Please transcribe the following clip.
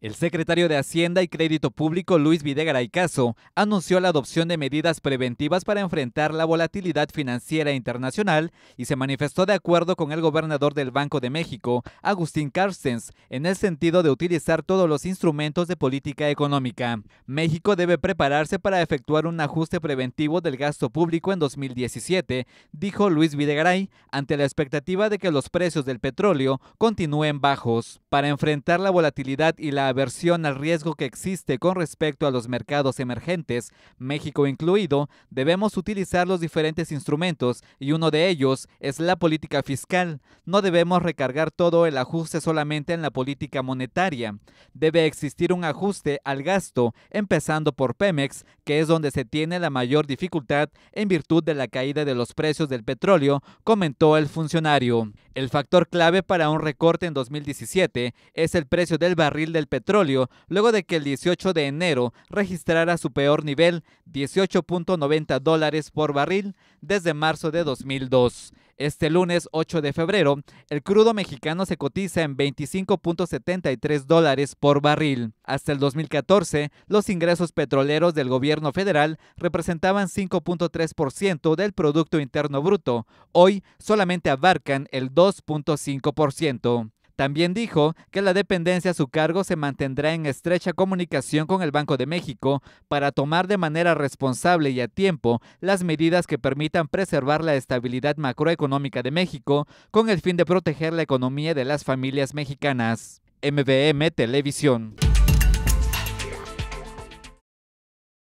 El secretario de Hacienda y Crédito Público Luis Videgaray Caso anunció la adopción de medidas preventivas para enfrentar la volatilidad financiera internacional y se manifestó de acuerdo con el gobernador del Banco de México, Agustín Carstens, en el sentido de utilizar todos los instrumentos de política económica. México debe prepararse para efectuar un ajuste preventivo del gasto público en 2017, dijo Luis Videgaray, ante la expectativa de que los precios del petróleo continúen bajos. Para enfrentar la volatilidad y la aversión al riesgo que existe con respecto a los mercados emergentes, México incluido, debemos utilizar los diferentes instrumentos y uno de ellos es la política fiscal. No debemos recargar todo el ajuste solamente en la política monetaria. Debe existir un ajuste al gasto, empezando por Pemex, que es donde se tiene la mayor dificultad en virtud de la caída de los precios del petróleo, comentó el funcionario. El factor clave para un recorte en 2017 es el precio del barril del petróleo petróleo luego de que el 18 de enero registrara su peor nivel, 18.90 dólares por barril, desde marzo de 2002. Este lunes 8 de febrero, el crudo mexicano se cotiza en 25.73 dólares por barril. Hasta el 2014, los ingresos petroleros del gobierno federal representaban 5.3% del Producto Interno Bruto. Hoy solamente abarcan el 2.5%. También dijo que la dependencia a su cargo se mantendrá en estrecha comunicación con el Banco de México para tomar de manera responsable y a tiempo las medidas que permitan preservar la estabilidad macroeconómica de México con el fin de proteger la economía de las familias mexicanas. MBM Televisión.